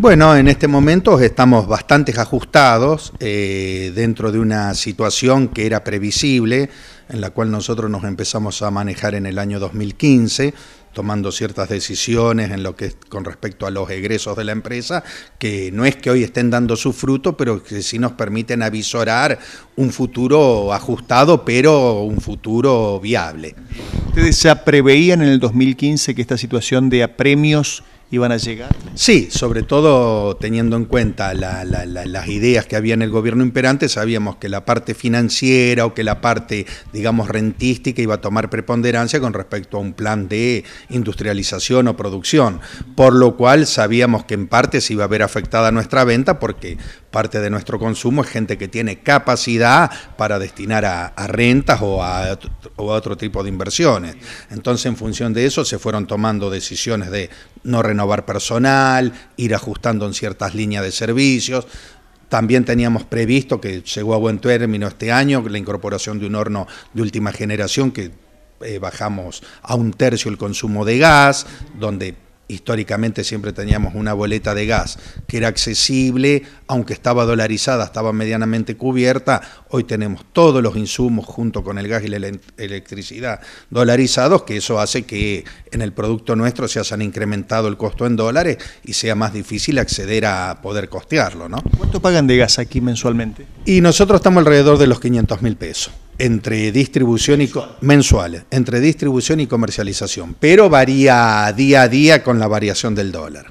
Bueno, en este momento estamos bastante ajustados eh, dentro de una situación que era previsible, en la cual nosotros nos empezamos a manejar en el año 2015, tomando ciertas decisiones en lo que con respecto a los egresos de la empresa, que no es que hoy estén dando su fruto, pero que sí nos permiten avisorar un futuro ajustado, pero un futuro viable. ¿Ustedes ya preveían en el 2015 que esta situación de apremios iban a llegar? Sí, sobre todo teniendo en cuenta las ideas que había en el gobierno imperante, sabíamos que la parte financiera o que la parte, digamos, rentística iba a tomar preponderancia con respecto a un plan de industrialización o producción, por lo cual sabíamos que en parte se iba a ver afectada nuestra venta porque parte de nuestro consumo es gente que tiene capacidad para destinar a, rentas o a, otro tipo de inversiones. Entonces, en función de eso, se fueron tomando decisiones de no renovar personal, ir ajustando en ciertas líneas de servicios. También teníamos previsto que llegó a buen término este año la incorporación de un horno de última generación que eh, bajamos a un tercio el consumo de gas, donde históricamente siempre teníamos una boleta de gas que era accesible, aunque estaba dolarizada, estaba medianamente cubierta. Hoy tenemos todos los insumos junto con el gas y la electricidad dolarizados, que eso hace que en el producto nuestro se hayan incrementado el costo en dólares y sea más difícil acceder a poder costearlo. ¿no? ¿Cuánto pagan de gas aquí mensualmente? Y nosotros estamos alrededor de los 500 mil pesos entre distribución y mensuales, entre distribución y comercialización, pero varía día a día con la variación del dólar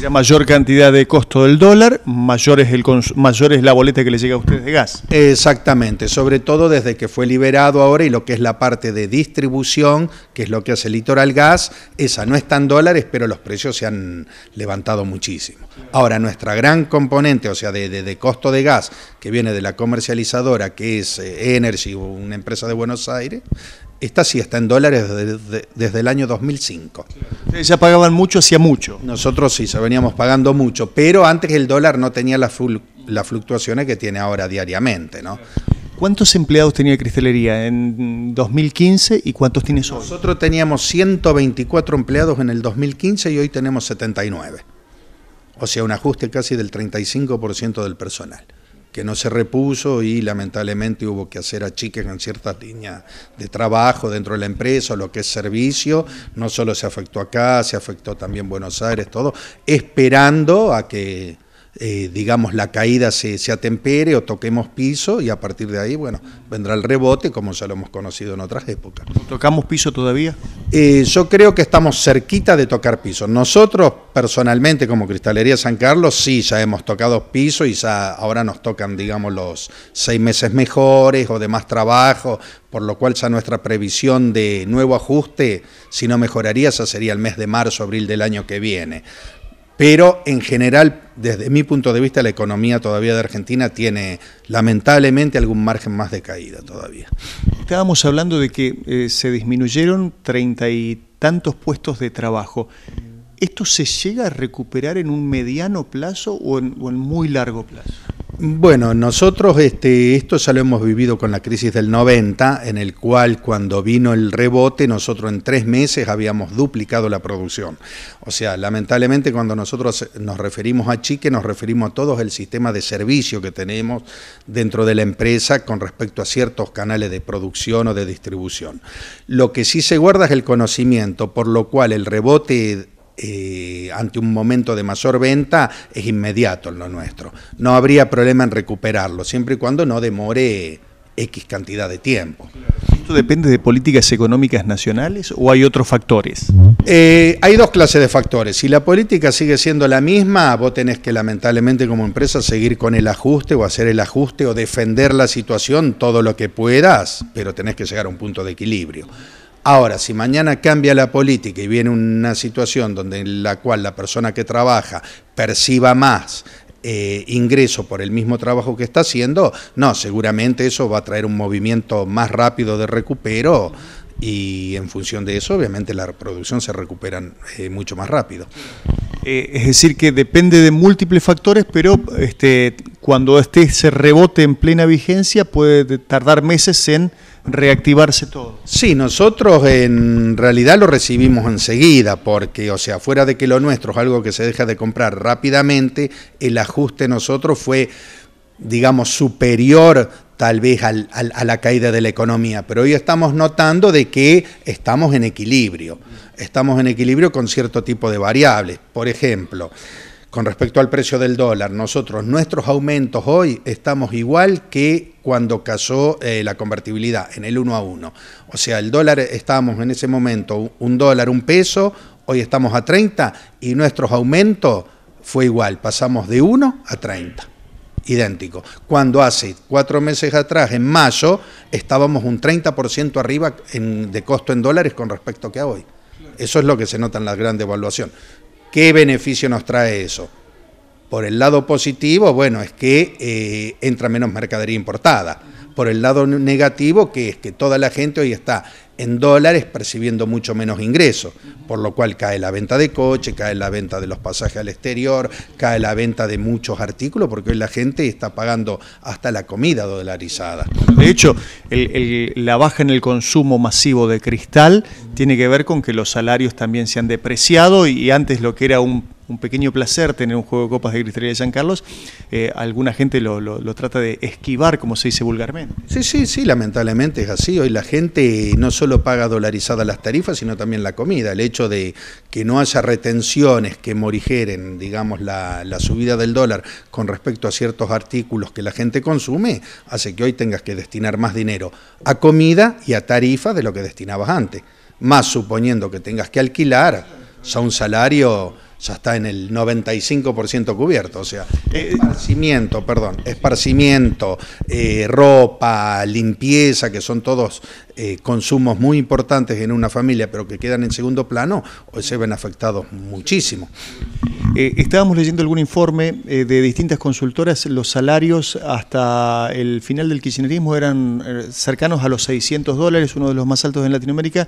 la mayor cantidad de costo del dólar, mayor es, el la boleta que le llega a ustedes de gas. Exactamente, sobre todo desde que fue liberado ahora y lo que es la parte de distribución, que es lo que hace Litoral Gas, esa no está en dólares, pero los precios se han levantado muchísimo. Ahora, nuestra gran componente, o sea, de, de costo de gas, que viene de la comercializadora, que es eh, Energy, una empresa de Buenos Aires, esta sí está en dólares desde, el año 2005. Ustedes ya pagaban mucho, hacía mucho. Nosotros sí, se veníamos pagando mucho, pero antes el dólar no tenía las fluctuaciones que tiene ahora diariamente. ¿no? ¿Cuántos empleados tenía Cristelería en 2015 y cuántos tiene hoy? Nosotros teníamos 124 empleados en el 2015 y hoy tenemos 79. O sea, un ajuste casi del 35% del personal que no se repuso y lamentablemente hubo que hacer achiques en cierta líneas de trabajo dentro de la empresa, lo que es servicio, no solo se afectó acá, se afectó también Buenos Aires, todo, esperando a que eh, digamos, la caída se, se, atempere o toquemos piso y a partir de ahí, bueno, vendrá el rebote como ya lo hemos conocido en otras épocas. ¿Tocamos piso todavía? Eh, yo creo que estamos cerquita de tocar piso. Nosotros personalmente como Cristalería San Carlos sí, ya hemos tocado piso y ahora nos tocan, digamos, los seis meses mejores o de más trabajo, por lo cual ya nuestra previsión de nuevo ajuste, si no mejoraría, ya sería el mes de marzo, abril del año que viene. Pero en general, desde mi punto de vista, la economía todavía de Argentina tiene lamentablemente algún margen más de caída todavía. Estábamos hablando de que eh, se disminuyeron treinta y tantos puestos de trabajo. ¿Esto se llega a recuperar en un mediano plazo o en muy largo plazo? Bueno, nosotros este, esto ya lo hemos vivido con la crisis del 90, en el cual cuando vino el rebote, nosotros en tres meses habíamos duplicado la producción. O sea, lamentablemente cuando nosotros eh, nos referimos a Chique, nos referimos a todos el sistema de servicio que tenemos dentro de la empresa con respecto a ciertos canales de producción o de distribución. Lo que sí se guarda es el conocimiento, por lo cual el rebote eh, ante un momento de mayor venta es inmediato en lo nuestro. No habría problema en recuperarlo, siempre y cuando no demore X cantidad de tiempo. ¿Esto depende de políticas económicas nacionales o hay otros factores? Eh, hay dos clases de factores. Si la política sigue siendo la misma, vos tenés que lamentablemente como empresa seguir con el ajuste o hacer el ajuste o defender la situación todo lo que puedas, pero tenés que llegar a un punto de equilibrio. Ahora, si mañana cambia la política y viene una situación donde en la cual la persona que trabaja perciba más, eh, ingreso por el mismo trabajo que está haciendo, no, seguramente eso va a traer un movimiento más rápido de recupero y en función de eso, obviamente, la producción se recupera eh, mucho más rápido. Eh, es decir, que depende de múltiples factores, pero este, cuando este se rebote en plena vigencia puede tardar meses en reactivarse todo. Sí, nosotros en realidad lo recibimos enseguida, porque, o sea, fuera de que lo nuestro es algo que se deja de comprar rápidamente, el ajuste nosotros fue digamos, superior tal vez al, a la caída de la economía, pero hoy estamos notando de que estamos en equilibrio, estamos en equilibrio con cierto tipo de variables. Por ejemplo, con respecto al precio del dólar, nosotros, nuestros aumentos hoy estamos igual que cuando casó eh, la convertibilidad en el 1 a 1. O sea, el dólar eh, estábamos en ese momento un dólar, un peso, hoy estamos a 30 y nuestros aumentos fue igual, pasamos de 1 a 30 idéntico. Cuando hace cuatro meses atrás, en mayo, estábamos un 30% arriba de costo en dólares con respecto que a hoy. Eso es lo que se nota en la gran devaluación. ¿Qué beneficio nos trae eso? Por el lado positivo, bueno, es que eh, entra menos mercadería importada. Por el lado negativo, que es que toda la gente hoy está en dólares percibiendo mucho menos ingresos, por lo cual cae la venta de coche, cae la venta de los pasajes al exterior, cae la venta de muchos artículos, porque hoy la gente está pagando hasta la comida dolarizada. De hecho, la baja en el consumo masivo de cristal tiene que ver con que los salarios también se han depreciado y antes lo que era un un pequeño placer tener un juego de copas de cristalería de San Carlos. Eh, alguna gente lo, lo, trata de esquivar, como se dice vulgarmente. Sí, sí, sí, lamentablemente es así. Hoy la gente no solo paga dolarizada las tarifas, sino también la comida. El hecho de que no haya retenciones que morigeren, digamos, la, subida del dólar con respecto a ciertos artículos que la gente consume, hace que hoy tengas que destinar más dinero a comida y a tarifas de lo que destinabas antes. Más suponiendo que tengas que alquilar, o un salario ya está en el 95% cubierto. O sea, esparcimiento, perdón, esparcimiento, eh, ropa, limpieza, que son todos eh, consumos muy importantes en una familia, pero que quedan en segundo plano, hoy se ven afectados muchísimo. Eh, estábamos leyendo algún informe eh, de distintas consultoras, los salarios hasta el final del kirchnerismo eran cercanos a los 600 dólares, uno de los más altos en Latinoamérica,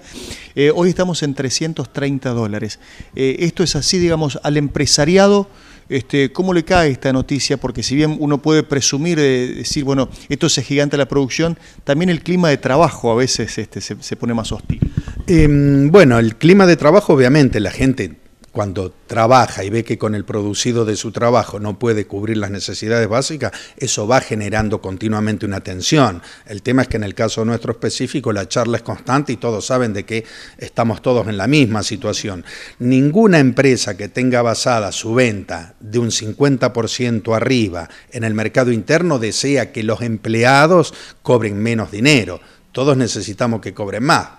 hoy estamos en 330 dólares. esto es así, digamos, al empresariado este, ¿Cómo le cae esta noticia? Porque si bien uno puede presumir de eh, decir, bueno, esto se gigante la producción, también el clima de trabajo a veces este, se, pone más hostil. Em, bueno, el clima de trabajo, obviamente, la gente cuando trabaja y ve que con el producido de su trabajo no puede cubrir las necesidades básicas, eso va generando continuamente una tensión. El tema es que en el caso nuestro específico la charla es constante y todos saben de que estamos todos en la misma situación. Ninguna empresa que tenga basada su venta de un 50% arriba en el mercado interno desea que los empleados cobren menos dinero. Todos necesitamos que cobren más.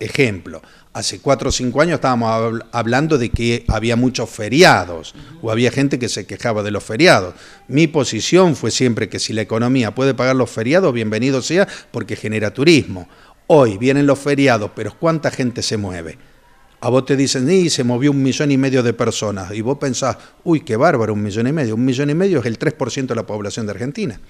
Ejemplo, hace cuatro o cinco años estábamos hablando de que había muchos feriados o había gente que se quejaba de los feriados. Mi posición fue siempre que si la economía puede pagar los feriados, bienvenido sea porque genera turismo. Hoy vienen los feriados, pero ¿cuánta gente se mueve? A vos te dicen, y se movió un millón y medio de personas. Y vos pensás, uy, qué bárbaro, un millón y medio. Un millón y medio es el 3% de la población de Argentina.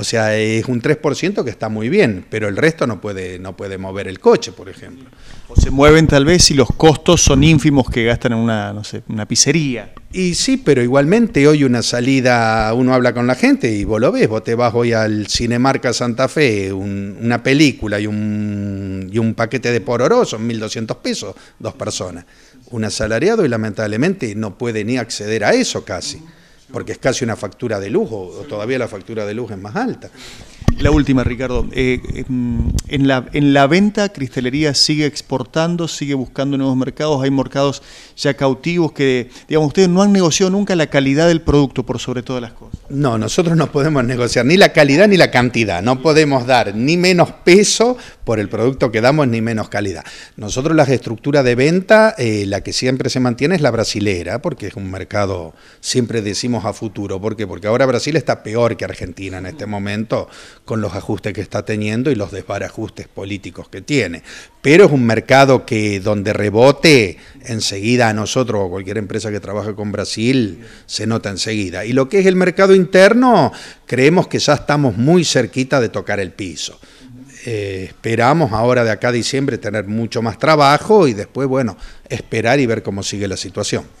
O sea, es un 3% que está muy bien, pero el resto no puede, no puede mover el coche, por ejemplo. O se mueven tal vez si los costos son ínfimos que gastan en una, no sé, una pizzería. Y sí, pero igualmente hoy una salida, uno habla con la gente y vos lo ves, vos te vas hoy al Cinemarca Santa Fe, una película y un, y un paquete de pororó, son 1.200 pesos, dos personas. Un asalariado y lamentablemente no puede ni acceder a eso casi porque es casi una factura de lujo, o todavía la factura de lujo es más alta. La última, Ricardo. Eh, eh, mm, en, la, en la venta, Cristelería sigue exportando, sigue buscando nuevos mercados. Hay mercados ya cautivos que, digamos, ustedes no han negociado nunca la calidad del producto por sobre todas las cosas. No, nosotros no podemos negociar ni la calidad ni la cantidad. No podemos dar ni menos peso por el producto que damos ni menos calidad. Nosotros la estructura de venta, eh, la que siempre se mantiene es la brasilera, porque es un mercado, siempre decimos a futuro. ¿Por qué? Porque ahora Brasil está peor que Argentina en este momento con los ajustes que está teniendo y los desbarajustes políticos que tiene. Pero es un mercado que donde rebote enseguida a nosotros o cualquier empresa que trabaje con Brasil se nota enseguida. Y lo que es el mercado interno, creemos que ya estamos muy cerquita de tocar el piso. Eh, esperamos ahora de acá a diciembre tener mucho más trabajo y después, bueno, esperar y ver cómo sigue la situación.